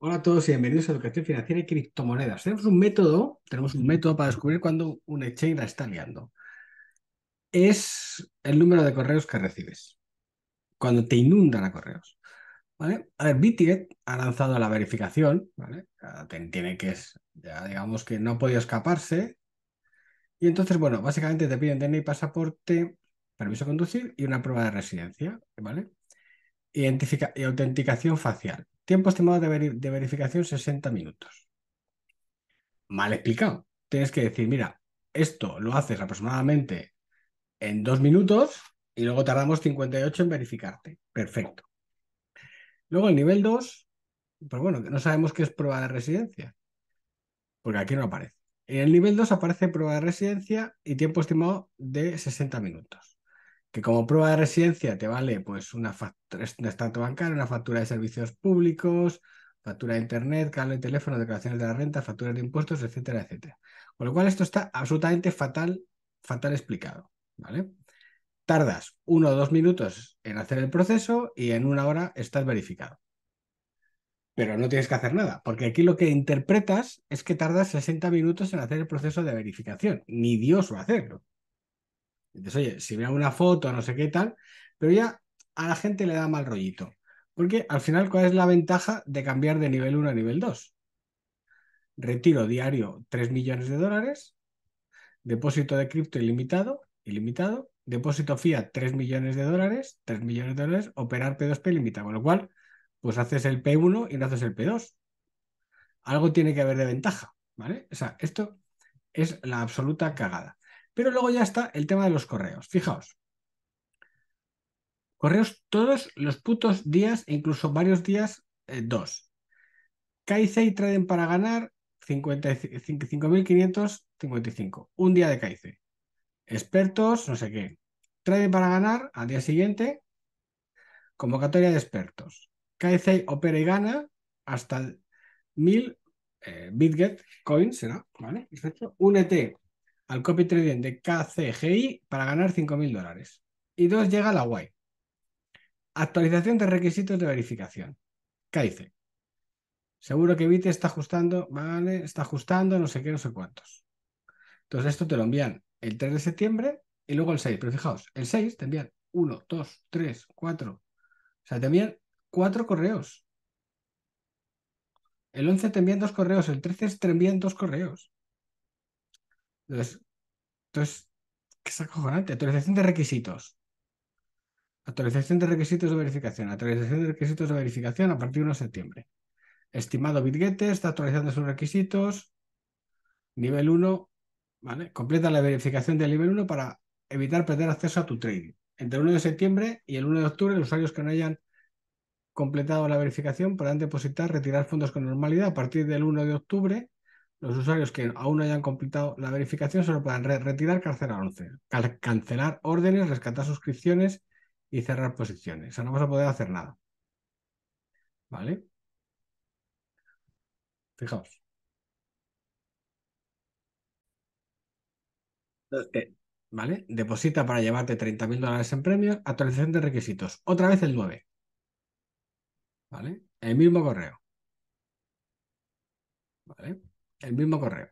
Hola a todos y bienvenidos a Educación Financiera y Criptomonedas. Tenemos un método, tenemos un método para descubrir cuando un exchange la está liando. Es el número de correos que recibes. Cuando te inundan a correos. ¿Vale? A ver, BitGet ha lanzado la verificación, ¿vale? tiene que, ya digamos que no ha podido escaparse. Y entonces, bueno, básicamente te piden DNI, pasaporte, permiso de conducir y una prueba de residencia, ¿vale? Identifica y autenticación facial. Tiempo estimado de, verificación 60 minutos. Mal explicado. Tienes que decir, mira, esto lo haces aproximadamente en dos minutos y luego tardamos 58 en verificarte. Perfecto. Luego el nivel 2, pues bueno, no sabemos qué es prueba de residencia, porque aquí no aparece. En el nivel 2 aparece prueba de residencia y tiempo estimado de 60 minutos que como prueba de residencia te vale pues una, bancario, bancaria, una factura de servicios públicos, factura de internet, cable de teléfono, declaraciones de la renta, facturas de impuestos, etcétera, etcétera. Con lo cual esto está absolutamente fatal, fatal explicado, ¿vale? Tardas uno o dos minutos en hacer el proceso y en una hora estás verificado. Pero no tienes que hacer nada, porque aquí lo que interpretas es que tardas 60 minutos en hacer el proceso de verificación. Ni Dios va a hacerlo. Entonces oye, si veo una foto, no sé qué tal, pero ya a la gente le da mal rollito. Porque al final, ¿cuál es la ventaja de cambiar de nivel 1 a nivel 2? Retiro diario 3 millones de dólares, depósito de cripto ilimitado, ilimitado, depósito fiat 3 millones de dólares, 3 millones de dólares, operar P2P ilimitado, con lo cual, pues haces el P1 y no haces el P2. Algo tiene que haber de ventaja, ¿vale? O sea, esto es la absoluta cagada. Pero luego ya está el tema de los correos. Fijaos. Correos todos los putos días, e incluso varios días, eh, dos. dos. y traden para ganar 55.555. Un día de Kaizen. Expertos, no sé qué. Traen para ganar al día siguiente. Convocatoria de expertos. Kaizen opera y gana hasta 1000 eh, BitGet coins, ¿no? ¿Vale? Perfecto. Únete al copy trading de KCGI para ganar 5.000 dólares. Y dos, llega la guay. Actualización de requisitos de verificación. dice? Seguro que Bit está ajustando, vale, está ajustando, no sé qué, no sé cuántos. Entonces esto te lo envían el 3 de septiembre y luego el 6. Pero fijaos, el 6 te envían 1, 2, 3, 4. O sea, te envían 4 correos. El 11 te envían dos correos, el 13 te envían dos correos. Entonces, entonces ¿qué es acojonante? Actualización de requisitos. Actualización de requisitos de verificación. Actualización de requisitos de verificación a partir de 1 de septiembre. Estimado Bitgete está actualizando sus requisitos. Nivel 1, ¿vale? Completa la verificación del nivel 1 para evitar perder acceso a tu trading. Entre el 1 de septiembre y el 1 de octubre, los usuarios que no hayan completado la verificación podrán depositar, retirar fondos con normalidad a partir del 1 de octubre los usuarios que aún no hayan completado la verificación solo puedan retirar retirar, cancelar, cancelar órdenes, rescatar suscripciones y cerrar posiciones. O sea, no vas a poder hacer nada. ¿Vale? Fijaos. Eh, ¿Vale? Deposita para llevarte 30.000 dólares en premios. Actualización de requisitos. Otra vez el 9. ¿Vale? El mismo correo. ¿Vale? el mismo correo.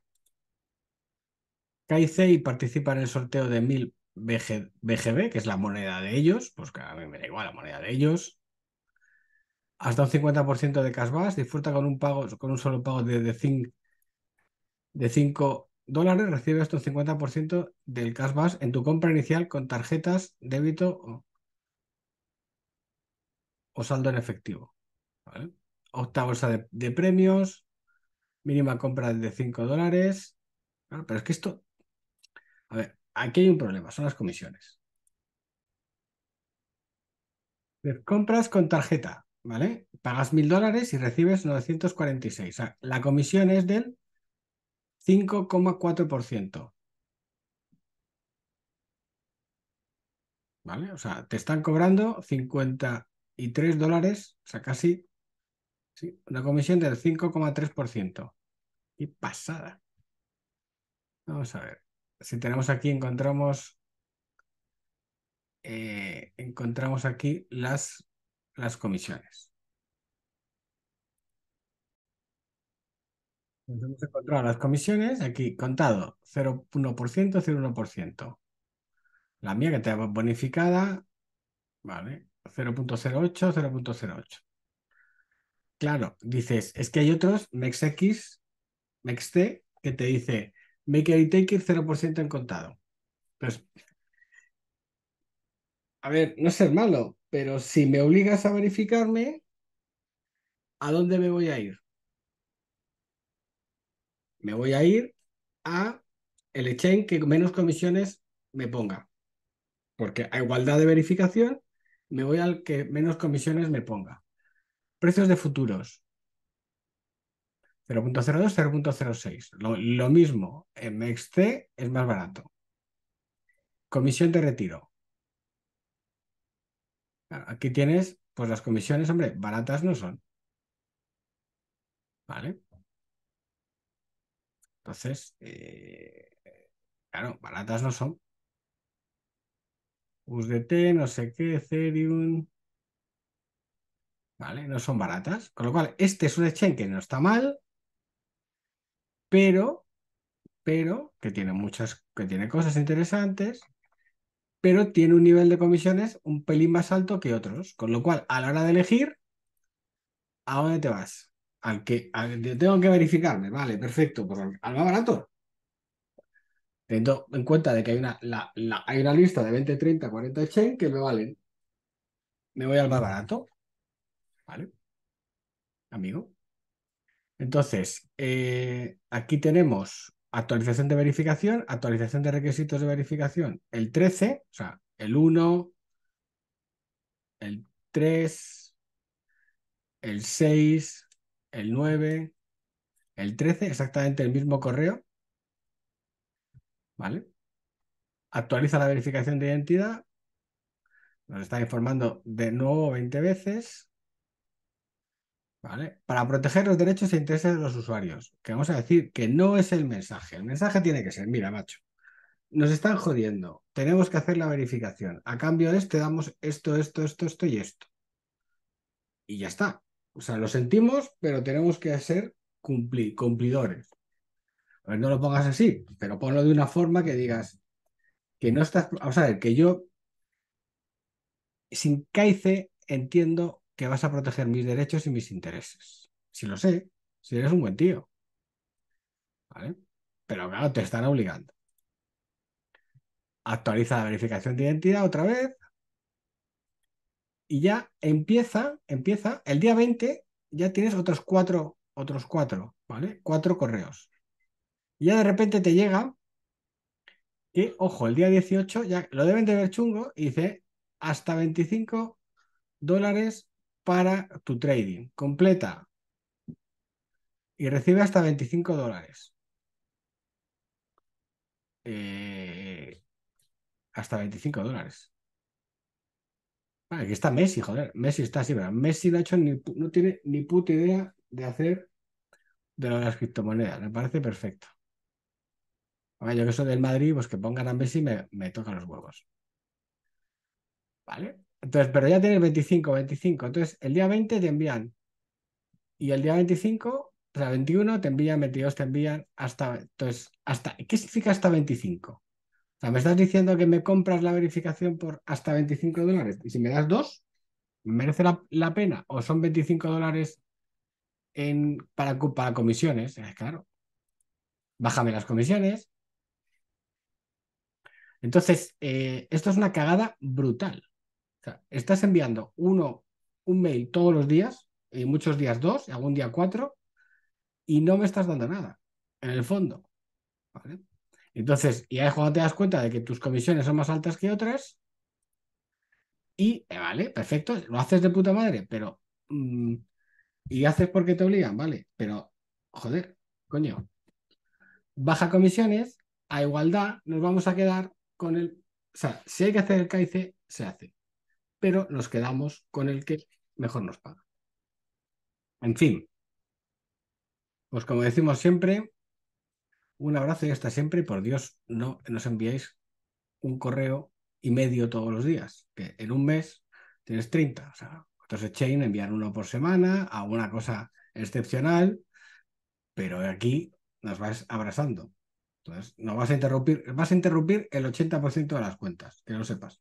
y participa en el sorteo de 1000 BGB, que es la moneda de ellos, pues que a mí me da igual la moneda de ellos. Hasta un 50% de cashback, disfruta con un pago, con un solo pago de, de, de 5 dólares, recibe hasta un 50% del cashback en tu compra inicial con tarjetas, débito o, saldo en efectivo. ¿vale? de premios, mínima compra de 5 dólares. pero es que esto, a ver, aquí hay un problema, son las comisiones. Compras con tarjeta, ¿vale? Pagas 1.000 dólares y recibes 946. O sea, la comisión es del 5,4%. ¿Vale? O sea, te están cobrando 53 dólares, o sea, casi una comisión del 5,3%. y pasada! Vamos a ver. Si tenemos aquí, encontramos. Eh, encontramos aquí las, las comisiones. Nos hemos encontrado las comisiones, aquí contado, 0,1%, 0,1%. La mía que te bonificada, ¿vale? 0.08, 0.08. Claro, dices, es que hay otros, MexX, MexT, que te dice Maker y Taker 0% en contado. Pues, a ver, no ser malo, pero si me obligas a verificarme, ¿a dónde me voy a ir? Me voy a ir a el exchange que menos comisiones me ponga. Porque a igualdad de verificación, me voy al que menos comisiones me ponga precios de futuros. 0.02, 0.06. Lo, lo mismo, MXC es más barato. Comisión de retiro. Ah, aquí tienes, pues las comisiones, hombre, baratas no son. ¿Vale? Entonces, eh, claro, baratas no son. USDT, no sé qué, Ethereum. ¿vale? No son baratas. Con lo cual, este es un exchange que no está mal, pero, pero, que tiene muchas, que tiene cosas interesantes, pero tiene un nivel de comisiones un pelín más alto que otros. Con lo cual, a la hora de elegir, ¿a dónde te vas? Al que tengo que verificarme, vale, perfecto, por, al más barato. Teniendo en cuenta de que hay una, hay una lista de 20, 30, 40 exchange que me valen. Me voy al más barato. ¿Vale? Amigo. Entonces, eh, aquí tenemos actualización de verificación, actualización de requisitos de verificación, el 13, o sea, el 1, el 3, el 6, el 9, el 13, exactamente el mismo correo. ¿Vale? Actualiza la verificación de identidad. Nos está informando de nuevo 20 veces. ¿vale? Para proteger los derechos e intereses de los usuarios. Que vamos a decir que no es el mensaje. El mensaje tiene que ser, mira, macho, nos están jodiendo, tenemos que hacer la verificación. A cambio de esto, damos esto, esto, esto, esto y esto. Y ya está. O sea, lo sentimos, pero tenemos que ser cumpli cumplidores. no lo pongas así, pero ponlo de una forma que digas que no estás. Vamos a ver, que yo sin CAICE entiendo que vas a proteger mis derechos y mis intereses. Si lo sé, si eres un buen tío. ¿Vale? Pero claro, te están obligando. Actualiza la verificación de identidad otra vez. Y ya empieza, empieza, el día 20 ya tienes otros cuatro, otros cuatro, ¿vale? Cuatro correos. Y ya de repente te llega y, ojo, el día 18 ya lo deben de ver chungo y dice hasta 25 dólares para tu trading completa y recibe hasta 25 dólares. Eh, hasta 25 dólares. aquí está Messi, joder. Messi está así, ¿verdad? Messi no, ha hecho ni, no tiene ni puta idea de hacer de las criptomonedas. Me parece perfecto. yo que soy del Madrid, pues que pongan a Messi me, me toca los huevos. ¿Vale? Entonces, pero ya tienes 25, 25. Entonces, el día 20 te envían. Y el día 25, o sea, 21 te envían, 22 te envían, hasta. Entonces, hasta. ¿Qué significa hasta 25? O sea, me estás diciendo que me compras la verificación por hasta 25 dólares. Y si me das dos, ¿merece la, pena? ¿O son 25 dólares en, para, para comisiones? claro. Bájame las comisiones. Entonces, eh, esto es una cagada brutal estás enviando uno, un mail todos los días, y eh, muchos días dos, y algún día cuatro, y no me estás dando nada, en el fondo. Entonces, y ahí te das cuenta de que tus comisiones son más altas que otras, y eh, vale, perfecto, lo haces de puta madre, pero. Mm, y haces porque te obligan, vale, pero joder, coño. Baja comisiones, a igualdad, nos vamos a quedar con el. O sea, si hay que hacer el CAICE, se hace pero nos quedamos con el que mejor nos paga. En fin, pues como decimos siempre, un abrazo y hasta siempre. Por Dios, no nos enviéis un correo y medio todos los días, que en un mes tienes 30. O sea, otros Chain enviar uno por semana, alguna cosa excepcional, pero aquí nos vas abrazando. Entonces, no vas a interrumpir, vas a interrumpir el 80% de las cuentas, que lo sepas.